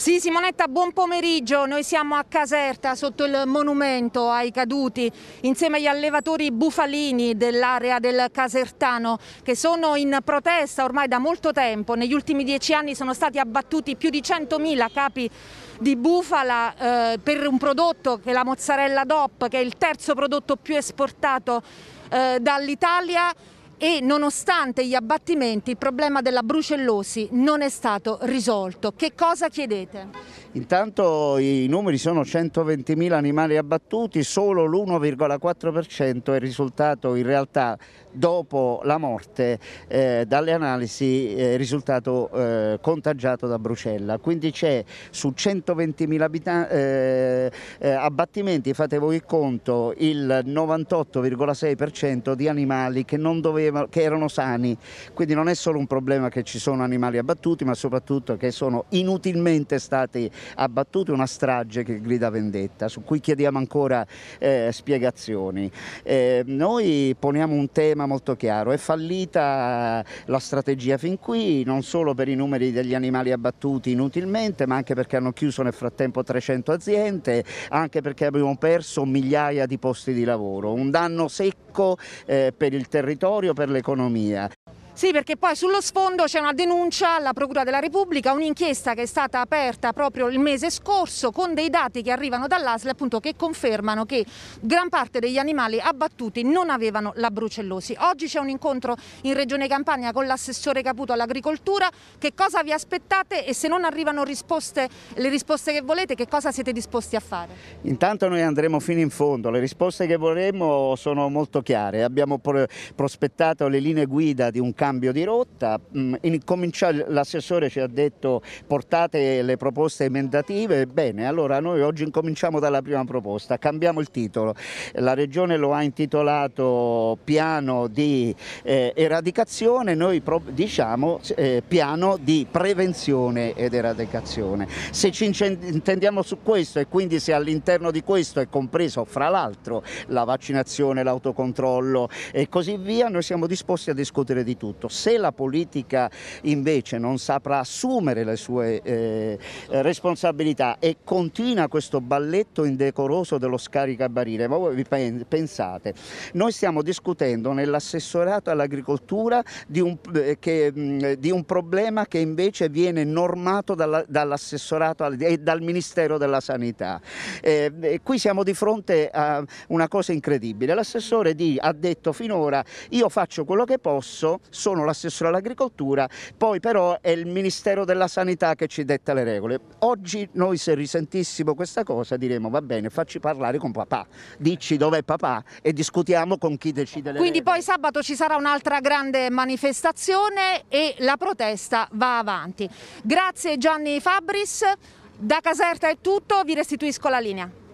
Sì, Simonetta, buon pomeriggio. Noi siamo a Caserta sotto il monumento ai caduti insieme agli allevatori bufalini dell'area del Casertano che sono in protesta ormai da molto tempo. Negli ultimi dieci anni sono stati abbattuti più di 100.000 capi di bufala eh, per un prodotto che è la mozzarella DOP, che è il terzo prodotto più esportato eh, dall'Italia e nonostante gli abbattimenti il problema della brucellosi non è stato risolto. Che cosa chiedete? Intanto i numeri sono 120.000 animali abbattuti, solo l'1,4% è risultato in realtà dopo la morte eh, dalle analisi eh, risultato eh, contagiato da brucella. Quindi c'è su 120.000 eh, eh, abbattimenti, fate voi il conto, il 98,6% di animali che, doveva, che erano sani. Quindi non è solo un problema che ci sono animali abbattuti, ma soprattutto che sono inutilmente stati abbattuti ha una strage che grida vendetta, su cui chiediamo ancora eh, spiegazioni. Eh, noi poniamo un tema molto chiaro, è fallita la strategia fin qui, non solo per i numeri degli animali abbattuti inutilmente, ma anche perché hanno chiuso nel frattempo 300 aziende, anche perché abbiamo perso migliaia di posti di lavoro, un danno secco eh, per il territorio, per l'economia. Sì, perché poi sullo sfondo c'è una denuncia alla Procura della Repubblica, un'inchiesta che è stata aperta proprio il mese scorso con dei dati che arrivano dall'ASL appunto che confermano che gran parte degli animali abbattuti non avevano la brucellosi. Oggi c'è un incontro in Regione Campania con l'assessore Caputo all'agricoltura. Che cosa vi aspettate e se non arrivano risposte, le risposte che volete, che cosa siete disposti a fare? Intanto noi andremo fino in fondo, le risposte che vorremmo sono molto chiare. Abbiamo prospettato le linee guida di un campo cambio di rotta, mm, l'assessore ci ha detto portate le proposte emendative, bene, allora noi oggi incominciamo dalla prima proposta, cambiamo il titolo, la Regione lo ha intitolato piano di eh, eradicazione, noi diciamo eh, piano di prevenzione ed eradicazione. Se ci intendiamo su questo e quindi se all'interno di questo è compreso fra l'altro la vaccinazione, l'autocontrollo e così via, noi siamo disposti a discutere di tutto tutto. Se la politica invece non saprà assumere le sue eh, responsabilità e continua questo balletto indecoroso dello scaricabarile, ma voi pensate, noi stiamo discutendo nell'assessorato all'agricoltura di, eh, mm, di un, problema che invece viene normato dall'assessorato e dal Ministero della Sanità. Eh, qui siamo di fronte a una cosa incredibile, l'assessore di, ha detto finora io faccio quello che posso sono l'assessore all'agricoltura, poi però è il Ministero della Sanità che ci detta le regole. Oggi noi se risentissimo questa cosa diremmo va bene, facci parlare con papà, dici dov'è papà e discutiamo con chi decide le Quindi regole. poi sabato ci sarà un'altra grande manifestazione e la protesta va avanti. Grazie Gianni Fabris, da Caserta è tutto, vi restituisco la linea.